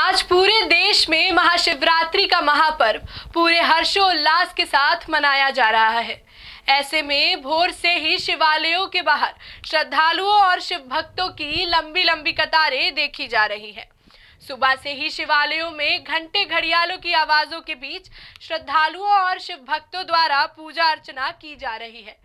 आज पूरे देश में महाशिवरात्रि का महापर्व पूरे हर्षोल्लास के साथ मनाया जा रहा है ऐसे में भोर से ही शिवालयों के बाहर श्रद्धालुओं और शिव भक्तों की लंबी लंबी कतारें देखी जा रही हैं सुबह से ही शिवालयों में घंटे घड़ियालों की आवाजों के बीच श्रद्धालुओं और शिव भक्तों द्वारा पूजा अर्चना की जा रही है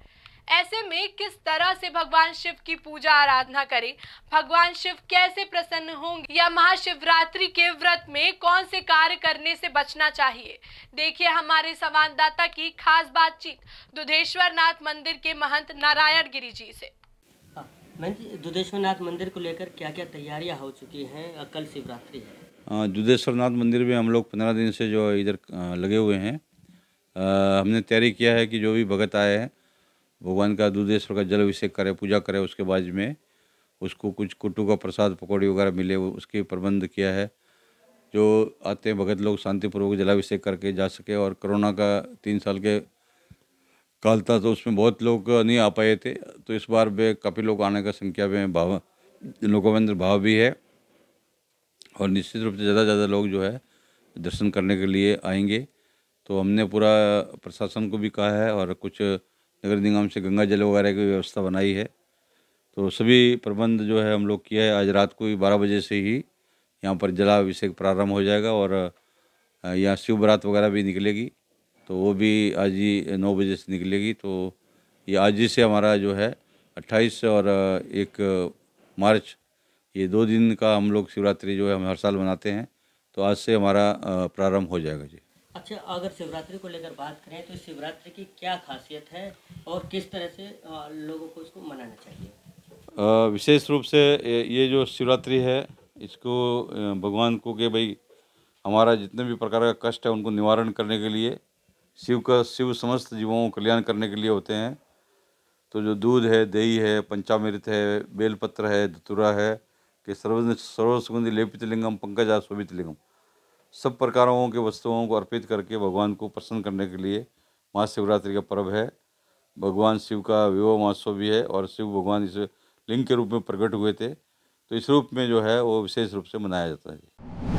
ऐसे में किस तरह से भगवान शिव की पूजा आराधना करें भगवान शिव कैसे प्रसन्न होंगे या महाशिवरात्रि के व्रत में कौन से कार्य करने से बचना चाहिए देखिए हमारे संवाददाता की खास बातचीत दुधेश्वर नाथ मंदिर के महंत नारायण गिरी हाँ, जी से दुधेश्वर नाथ मंदिर को लेकर क्या क्या तैयारियां हो चुकी हैं कल शिवरात्रि दुधेश्वर नाथ मंदिर में हम लोग पंद्रह दिन से जो इधर लगे हुए हैं आ, हमने तैयारी किया है कि जो भी भगत आए हैं भगवान का दूधेश्वर का जल अभिषेक करे पूजा करे उसके बाद में उसको कुछ कुट्टू का प्रसाद पकौड़ी वगैरह मिले वो उसके प्रबंध किया है जो आते हैं भगत लोग शांतिपूर्वक जलाभिषेक करके जा सके और कोरोना का तीन साल के काल था तो उसमें बहुत लोग नहीं आ पाए थे तो इस बार भी काफ़ी लोग आने का संख्या में भाव लोगों में अंदर भाव भी है और निश्चित रूप से ज़्यादा से ज़्यादा लोग जो है दर्शन करने के लिए आएंगे तो हमने पूरा प्रशासन को भी कहा है और कुछ नगर निगम से गंगा जल वगैरह की व्यवस्था बनाई है तो सभी प्रबंध जो है हम लोग किया है आज रात को ही बारह बजे से ही यहाँ पर जलाभिषेक प्रारंभ हो जाएगा और यहाँ शिव बरात वगैरह भी निकलेगी तो वो भी आज ही नौ बजे से निकलेगी तो ये आज ही से हमारा जो है अट्ठाईस और एक मार्च ये दो दिन का हम लोग शिवरात्रि जो है हम हर साल मनाते हैं तो आज से हमारा प्रारंभ हो जाएगा जी अच्छा अगर शिवरात्रि को लेकर बात करें तो शिवरात्रि की क्या खासियत है और किस तरह से लोगों को इसको मनाना चाहिए विशेष रूप से ये जो शिवरात्रि है इसको भगवान को के भाई हमारा जितने भी प्रकार का कष्ट है उनको निवारण करने के लिए शिव का शिव समस्त जीवों को कल्याण करने के लिए होते हैं तो जो दूध है दही है पंचामृत है बेलपत्र है धतुरा है कि सर्व सर्वसुगंधि लेपित लिंगम पंकजा शोभित लिंगम सब प्रकारों के वस्तुओं को अर्पित करके भगवान को प्रसन्न करने के लिए महाशिवरात्रि का पर्व है भगवान शिव का विवाह महोत्सव भी है और शिव भगवान इस लिंग के रूप में प्रकट हुए थे तो इस रूप में जो है वो विशेष रूप से मनाया जाता है